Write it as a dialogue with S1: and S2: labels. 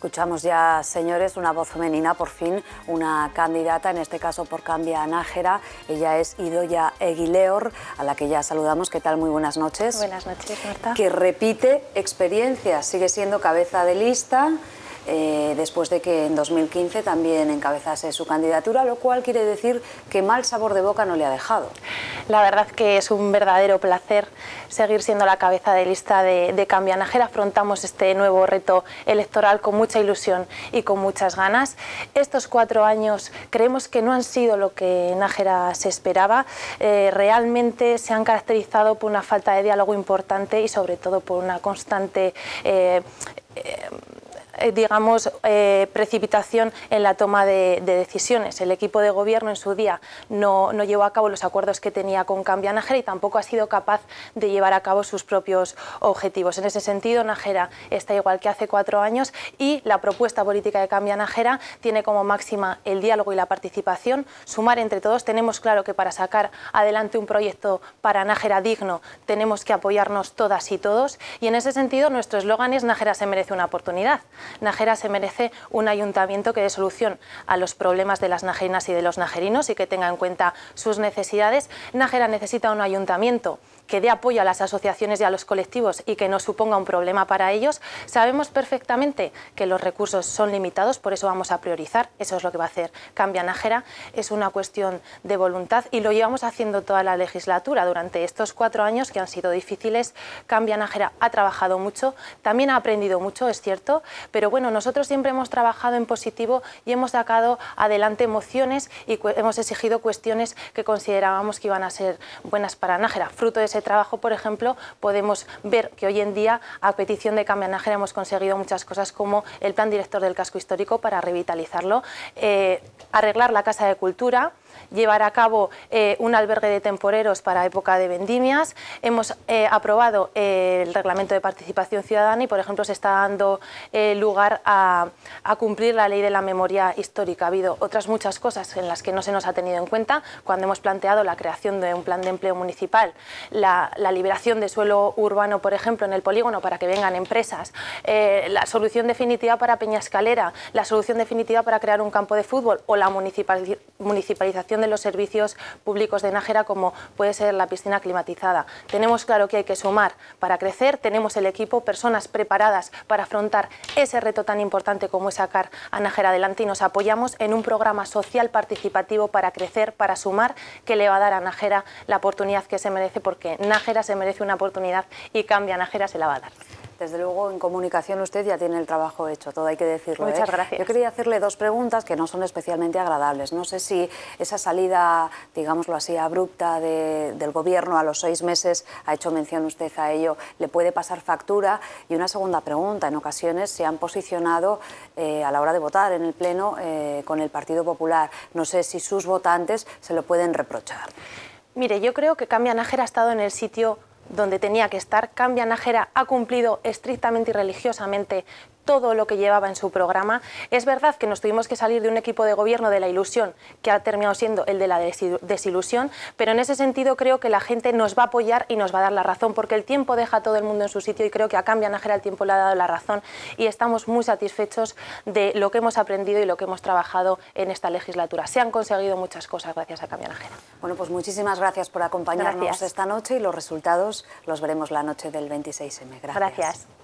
S1: Escuchamos ya, señores, una voz femenina, por fin, una candidata, en este caso por Cambia Nájera. Ella es Idoya Eguileor, a la que ya saludamos. ¿Qué tal? Muy buenas noches. Buenas noches, Marta. Que repite experiencias, sigue siendo cabeza de lista eh, después de que en 2015 también
S2: encabezase su candidatura, lo cual quiere decir que mal sabor de boca no le ha dejado. La verdad que es un verdadero placer seguir siendo la cabeza de lista de, de Nájera. Afrontamos este nuevo reto electoral con mucha ilusión y con muchas ganas. Estos cuatro años creemos que no han sido lo que Nájera se esperaba. Eh, realmente se han caracterizado por una falta de diálogo importante y sobre todo por una constante... Eh, eh, digamos, eh, precipitación en la toma de, decisiones. El equipo de gobierno en su día no, no llevó a cabo los acuerdos que tenía con Cambia Nájera y tampoco ha sido capaz de llevar a cabo sus propios objetivos. En ese sentido, Nájera está igual que hace cuatro años y la propuesta política de Cambia Nájera tiene como máxima el diálogo y la participación, sumar entre todos. Tenemos claro que para sacar adelante un proyecto para Nájera digno tenemos que apoyarnos todas y todos y en ese sentido nuestro eslogan es Nájera se merece una oportunidad. Najera se merece un ayuntamiento que dé solución a los problemas de las najerinas y de los najerinos y que tenga en cuenta sus necesidades. Najera necesita un ayuntamiento que dé apoyo a las asociaciones y a los colectivos y que no suponga un problema para ellos. Sabemos perfectamente que los recursos son limitados, por eso vamos a priorizar, eso es lo que va a hacer Cambia Nájera, es una cuestión de voluntad y lo llevamos haciendo toda la legislatura durante estos cuatro años que han sido difíciles. Cambia Nájera ha trabajado mucho, también ha aprendido mucho, es cierto, pero bueno, nosotros siempre hemos trabajado en positivo y hemos sacado adelante emociones y hemos exigido cuestiones que considerábamos que iban a ser buenas para Nájera. Fruto de ese trabajo, por ejemplo, podemos ver que hoy en día, a petición de Cambia Nájera, hemos conseguido muchas cosas como el plan director del casco histórico para revitalizarlo, eh, arreglar la Casa de Cultura, llevar a cabo eh, un albergue de temporeros para época de vendimias. Hemos eh, aprobado eh, el reglamento de participación ciudadana y, por ejemplo, se está dando lugar a, cumplir la ley de la memoria histórica. Ha habido otras muchas cosas en las que no se nos ha tenido en cuenta cuando hemos planteado la creación de un plan de empleo municipal, la, liberación de suelo urbano, por ejemplo, en el polígono para que vengan empresas, la solución definitiva para Peña Escalera la solución definitiva para crear un campo de fútbol o la municipalización de los servicios públicos de Nájera como puede ser la piscina climatizada. Tenemos claro que hay que sumar para crecer, tenemos el equipo, personas preparadas para afrontar ese reto tan importante como es sacar a Nájera adelante y nos apoyamos en un programa social participativo para crecer, para sumar, que le va a dar a Nájera la oportunidad que se merece porque Nájera se merece una oportunidad y Cambia Nájera se la va a dar.
S1: Desde luego, en comunicación usted ya tiene el trabajo hecho, todo hay que decirlo. Muchas ¿eh? gracias. Yo quería hacerle dos preguntas que no son especialmente agradables. No sé si esa salida, digámoslo así, abrupta del gobierno a los seis meses, ha hecho mención usted a ello, le puede pasar factura. Y una segunda pregunta, en ocasiones se han posicionado eh, a la hora de votar en el Pleno eh, con el Partido Popular. No sé si sus votantes se lo pueden reprochar.
S2: Mire, yo creo que Cambia Nájera ha estado en el sitio donde tenía que estar. Cambia Nájera ha cumplido estrictamente y religiosamente todo lo que llevaba en su programa. Es verdad que nos tuvimos que salir de un equipo de gobierno de la ilusión, que ha terminado siendo el de la desilusión, pero en ese sentido creo que la gente nos va a apoyar y nos va a dar la razón, porque el tiempo deja a todo el mundo en su sitio y creo que a Cambia Najera el tiempo le ha dado la razón y estamos muy satisfechos de lo que hemos aprendido y lo que hemos trabajado en esta legislatura. Se han conseguido muchas cosas gracias a Cambia Najera. Bueno, pues muchísimas gracias por acompañarnos esta
S1: noche y los resultados los veremos la noche del 26M. Gracias. gracias.